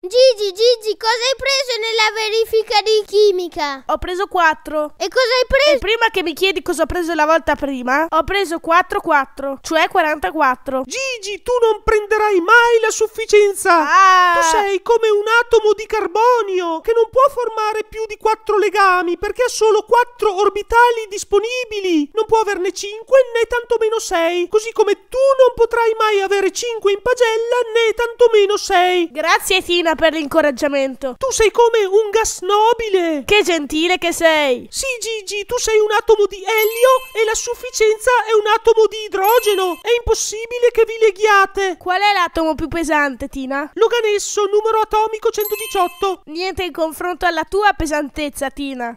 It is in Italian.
Gigi, Gigi, cosa hai preso nella verifica di chimica? Ho preso 4. E cosa hai preso? E prima che mi chiedi cosa ho preso la volta prima, ho preso 4, 4, cioè 44. Gigi, tu non prenderai mai la sufficienza. Ah. Tu sei come un atomo di carbonio che non può formare più di 4 legami perché ha solo 4 orbitali disponibili. Non può averne 5 né tantomeno 6. Così come tu non potrai mai avere 5 in pagella né tantomeno 6. Grazie, Tina. Martina per l'incoraggiamento. Tu sei come un gas nobile. Che gentile che sei. Sì, Gigi, tu sei un atomo di elio e la sufficienza è un atomo di idrogeno. È impossibile che vi leghiate. Qual è l'atomo più pesante, Tina? Loganesso, numero atomico 118. Niente in confronto alla tua pesantezza, Tina.